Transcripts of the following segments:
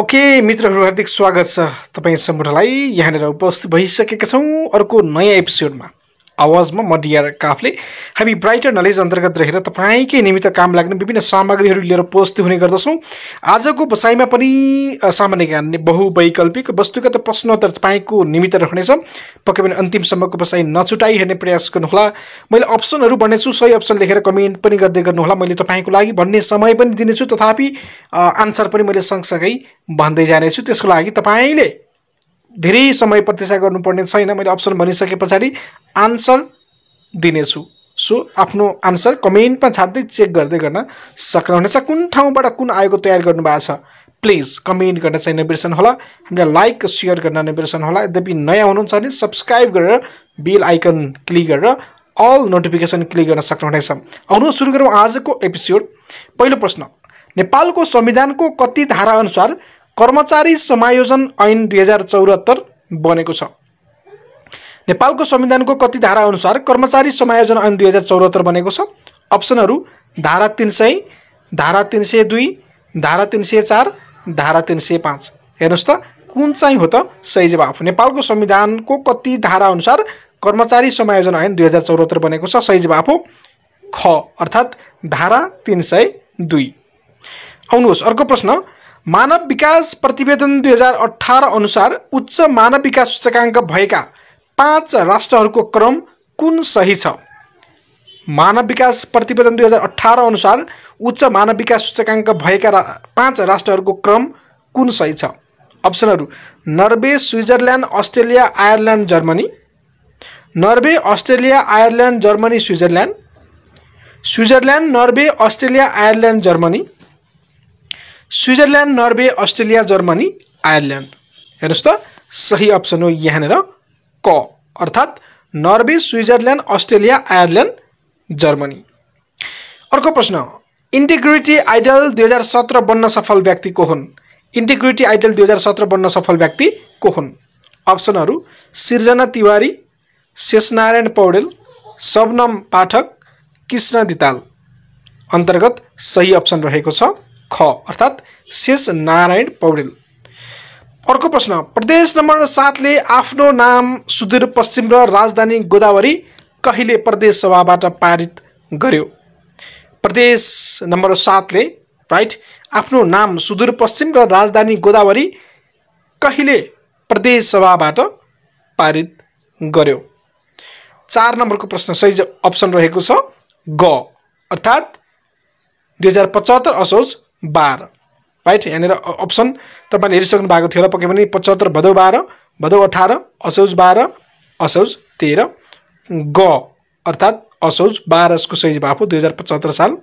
okay मित्रहरू हार्दिक स्वागत छ तपाईँ सम्पूर्णलाई यहाँनिर उपस्थित भइसकेका छौँ अर्को नयाँ एपिसोडमा आवाजमा म काफले हामी ब्राइटर नलेज अन्तर्गत रहेर तपाईँकै निमित्त काम लाग्ने विभिन्न सामग्रीहरू लिएर पोस्ट हुने गर्दछौँ आजको बसाइमा पनि सामान्य ज्ञान बहुवैकल्पिक वस्तुगत प्रश्नोत्तर तपाईँको निमित्त रहनेछ पक्कै पनि अन्तिमसम्मको बसाइ नछुटाइ हेर्ने प्रयास गर्नुहोला मैले अप्सनहरू भन्नेछु सही अप्सन लेखेर कमेन्ट पनि गर्दै गर्नुहोला मैले तपाईँको लागि भन्ने समय पनि दिनेछु तथापि आन्सर पनि मैले सँगसँगै भन्दै जानेछु त्यसको लागि तपाईँले धेरै समय प्रतीक्षा गर्नुपर्ने छैन मैले अप्सन भनिसके पछाडि आन्सर दिनेछु सो आफ्नो आन्सर कमेन्टमा छाड्दै चेक गर्दै गर्न सक्नुहुनेछ कुन ठाउँबाट कुन आयोग तयार गर्नुभएको छ प्लिज कमेन्ट गर्न चाहिँ नबिर्सनु होला हामीलाई लाइक सेयर गर्न नबिर्सनु होला यद्यपि नयाँ हुनुहुन्छ भने सब्सक्राइब गरेर बेल आइकन क्लिक गरेर अल नोटिफिकेसन क्लिक गर्न सक्नुहुनेछ आउनु सुरु गरौँ आजको एपिसोड पहिलो प्रश्न नेपालको संविधानको कति धाराअनुसार कर्मचारी समायोजन ऐन दुई हजार चौहत्तर बनेको छ नेपालको संविधानको कति धारा अनुसार कर्मचारी समायोजन ऐन दुई हजार चौहत्तर बनेको छ अप्सनहरू धारा तिन सय धारा तिन सय दुई धारा तिन सय चार धारा तिन सय पाँच हेर्नुहोस् त कुन चाहिँ हो त सही जवाफ नेपालको संविधानको कति धारा अनुसार कर्मचारी समायोजन ऐन दुई हजार चौहत्तर बनेको छ सही जवाफ हो ख अर्थात् धारा तिन सय दुई आउनुहोस् अर्को प्रश्न मानव विकास प्रतिवेदन दुई हजार अठार अनुसार उच्च मानव विकास सूचकाङ्क भएका पाँच राष्ट्रहरूको क्रम कुन सही छ मानव विकास प्रतिवेदन दुई हजार अठार अनुसार उच्च मानव विकास सूचकाङ्क भएका रा पाँच राष्ट्रहरूको क्रम कुन सही छ अप्सनहरू Norway Switzerland Australia Ireland Germany Norway Australia Ireland Germany Switzerland Switzerland Norway Australia Ireland Germany Switzerland Norway Australia Germany Ireland हेर्नुहोस् त सही अप्सन हो यहाँनिर क अर्थात् Norway Switzerland Australia Ireland Germany अर्को प्रश्न इन्टिग्रिटी आइडल दुई हजार सत्र बन्न सफल व्यक्ति को हुन् इन्टिग्रिटी आइडल दुई हजार सत्र बन्न सफल व्यक्ति को हुन् अप्सनहरू सिर्जना तिवारी शेषनारायण पौडेल सबनम पाठक कृष्ण दिताल अन्तर्गत सही अप्सन रहेको छ ख अर्थात् शेष नारायण पौडेल अर्को प्रश्न प्रदेश नम्बर सातले आफ्नो नाम सुदूरपश्चिम र राजधानी गोदावरी कहिले प्रदेश सभाबाट पारित गर्यो प्रदेश नम्बर सातले राइट आफ्नो नाम सुदूरपश्चिम र राजधानी गोदावरी कहिले प्रदेश सभाबाट पारित गर्यो चार नम्बरको प्रश्न सही अप्सन रहेको छ ग अर्थात् दुई हजार पचहत्तर असोज बाह्र राइट यहाँनिर अप्सन तपाईँले हेरिसक्नु भएको थियो र पक्कै पनि पचहत्तर भदौ बाह्र भदौ अठार असौज बाह्र असौज तेह्र ग अर्थात् असौज बाह्रको सही जवाफ हो दुई हजार पचहत्तर साल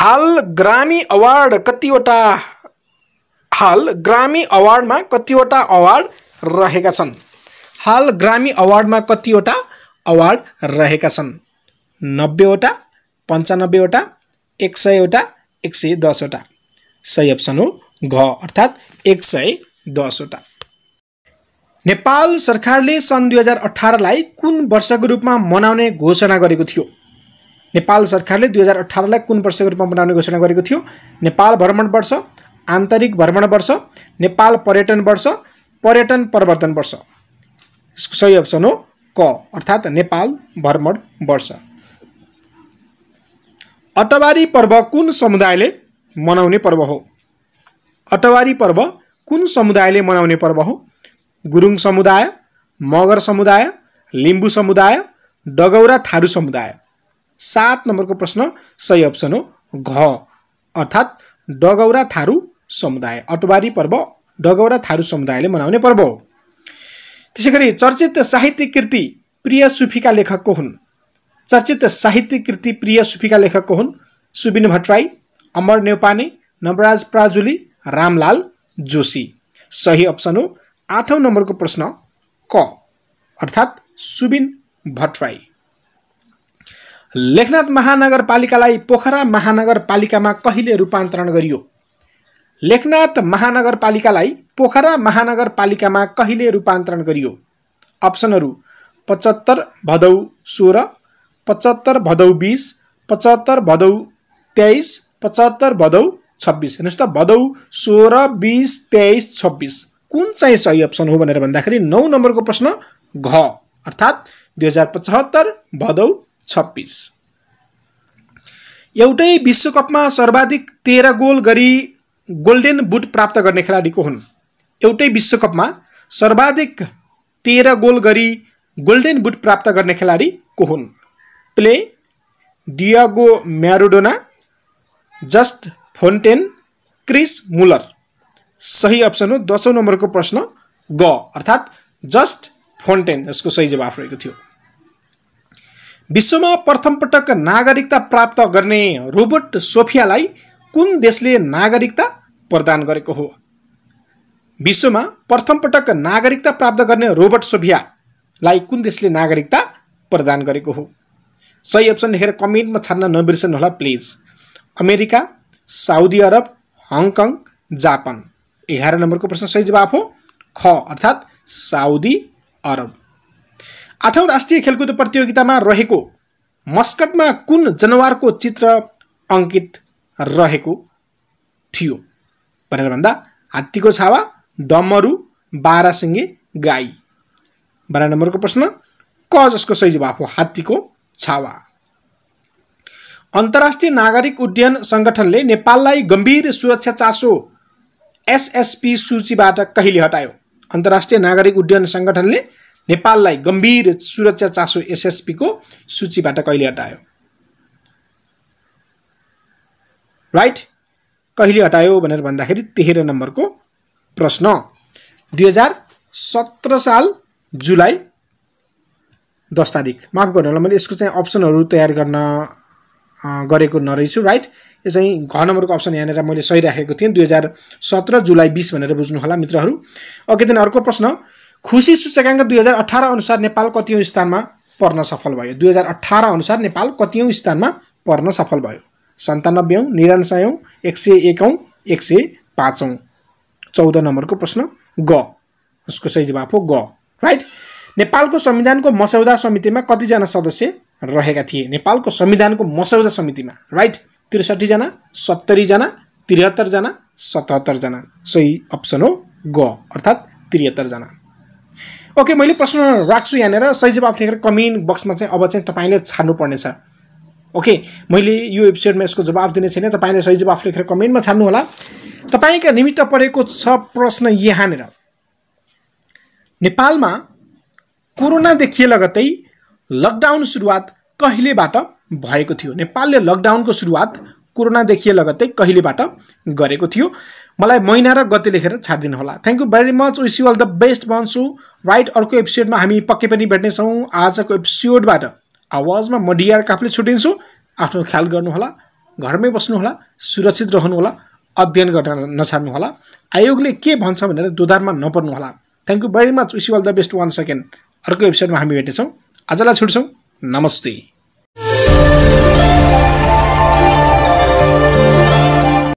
हाल ग्रामी अवार्ड कतिवटा हाल ग्रामी अवार्डमा कतिवटा अवार्ड रहेका छन् हाल ग्रामी अवार्डमा कतिवटा अवार्ड रहेका छन् नब्बेवटा पन्चानब्बेवटा एक सयवटा एक सय दसवटा सही अप्सन हो घ अर्थात् एक सय दसवटा नेपाल सरकारले सन् दुई हजार अठारलाई कुन वर्षको रूपमा मनाउने घोषणा गरेको थियो नेपाल सरकारले दुई हजार अठारलाई कुन वर्षको रूपमा मनाउने घोषणा गरेको थियो नेपाल भ्रमण वर्ष आन्तरिक भ्रमण वर्ष नेपाल पर्यटन वर्ष पर्यटन प्रवर्तन वर्ष सही अप्सन हो क अर्थात् नेपाल भ्रमण वर्ष अटवारी पर्व कुन समुदायले मनाउने पर्व हो अटवारी पर्व कुन समुदायले मनाउने पर्व हो गुरुङ समुदाय मगर समुदाय लिम्बू समुदाय डगौरा थारू समुदाय सात नम्बरको प्रश्न सही अप्सन हो घ अर्थात् डगौरा थारू समुदाय अटवारी पर्व डगौरा थारू समुदायले मनाउने पर्व हो त्यसै गरी चर्चित साहित्यिक कृति प्रिय सुफीका लेखकको हुन् चर्चित साहित्य कृति प्रिय सुफीका लेखक हुन् सुबिन भट्टराई अमर नेपाने नवराज प्राजुली रामलाल जोशी सही अप्सन हो आठौँ नम्बरको प्रश्न क अर्थात् सुबिन भट्टराई लेखनाथ महानगरपालिकालाई पोखरा महानगरपालिकामा कहिले रूपान्तरण गरियो लेखनाथ महानगरपालिकालाई पोखरा महानगरपालिकामा कहिले रूपान्तरण गरियो अप्सनहरू पचहत्तर भदौ सोह्र पचहत्तर भदौ बिस पचहत्तर भदौ तेइस पचहत्तर भदौ छब्बिस हेर्नुहोस् त भदौ सोह्र बिस तेइस छब्बिस कुन चाहिँ सही अप्सन हो भनेर भन्दाखेरि नौ नम्बरको प्रश्न घ अर्थात् दुई हजार पचहत्तर भदौ छब्बिस एउटै विश्वकपमा सर्वाधिक तेह्र गोल गरी गोल्डेन बुट प्राप्त गर्ने खेलाडीको हुन् एउटै विश्वकपमा सर्वाधिक तेह्र गोल गरी गोल्डेन बुट प्राप्त गर्ने खेलाडी को हुन् Pele Diego Maradona Just Fontaine Chris Muller सही अप्सन हो दसौँ नम्बरको प्रश्न ग अर्थात् जस्ट फोन्टेन यसको सही जवाफ रहेको थियो विश्वमा प्रथम पटक नागरिकता प्राप्त गर्ने रोबोट सोफियालाई कुन देशले नागरिकता प्रदान गरेको हो विश्वमा प्रथम पटक नागरिकता प्राप्त गर्ने रोबोट सोफियालाई कुन देशले नागरिकता प्रदान गरेको हो सही अप्सन लेखेर कमेन्टमा छान्न नबिर्सनु होला please America Saudi Arab Hong Kong Japan एघार नम्बरको प्रश्न सही जवाफ हो ख अर्थात् साउदी अरब आठौँ राष्ट्रिय खेलकुद प्रतियोगितामा रहेको मस्कटमा कुन जनावरको चित्र अङ्कित रहेको थियो भनेर भन्दा हात्तीको छावा डमरु बाह्रसिङ्गे गाई बाह्र नम्बरको प्रश्न क जसको सही जवाफ हो हात्तीको छावा अन्तर्राष्ट्रिय नागरिक उड्डयन सङ्गठनले नेपाललाई गम्भीर सुरक्षा चासो एसएसपी सूचीबाट कहिले हटायो अन्तर्राष्ट्रिय नागरिक उड्डयन सङ्गठनले नेपाललाई गम्भीर सुरक्षा चासो एसएसपीको सूचीबाट कहिले हटायो राइट कहिले हटायो भनेर भन्दाखेरि तेह्र नम्बरको प्रश्न दुई हजार सत्र साल जुलाई दस तारिक माफ गर्नु होला मैले यसको चाहिँ अप्सनहरू तयार गर्न गरेको नरहेछु राइट यो चाहिँ घ नम्बरको अप्सन यहाँनिर मैले सही राखेको थिएँ दुई हजार सत्र जुलाई बिस भनेर बुझ्नु होला मित्रहरू अघि दिन अर्को प्रश्न खुसी सूचकाङ्क दुई हजार अठार अनुसार नेपाल कतियौँ स्थानमा पर्न सफल भयो दुई हजार अठार अनुसार नेपाल कतियौँ स्थानमा पर्न सफल भयो सन्तानब्बेौँ निरानसयौँ एक सय एकौँ एक सय पाँचौँ चौध नम्बरको प्रश्न ग उसको सही जवाफ हो ग राइट नेपालको संविधानको मसौदा समितिमा कतिजना सदस्य रहेका थिए नेपालको संविधानको मसौदा समितिमा राइट त्रिसठीजना सत्तरीजना त्रिहत्तरजना सतहत्तरजना सही अप्सन हो ग अर्थात् त्रिहत्तरजना ओके मैले प्रश्न राख्छु यहाँनिर सही जवाब लेखेर कमेन्ट बक्समा चाहिँ अब चाहिँ तपाईँले छान्नुपर्नेछ ओके मैले यो एपिसोडमा यसको जवाब दिने छैन तपाईँले सही जवाब लेखेर कमेन्टमा होला तपाईँका निमित्त परेको छ प्रश्न यहाँनिर नेपालमा कोरोना देखिए लगतै लकडाउन सुरुवात कहिलेबाट भएको थियो नेपालले लकडाउनको सुरुवात कोरोनादेखि लगत्तै कहिलेबाट गरेको थियो मलाई महिना र गति लेखेर छाडिदिनु होला thank you very much wish you all the best भन्छु राइट अर्को एपिसोडमा हामी पक्कै पनि भेट्नेछौँ आजको एपिसोडबाट आवाजमा म डिआर काफले छुटिन्छु आफ्नो ख्याल गर्नुहोला घरमै बस्नुहोला सुरक्षित रहनुहोला अध्ययन गर्न नछाड्नुहोला आयोगले के भन्छ भनेर दुधारमा नपर्नुहोला thank you very much wish you all the best one second अर्को एपिसोडमा हामी भेट्नेछौँ आजलाई छुट्छौँ नमस्ते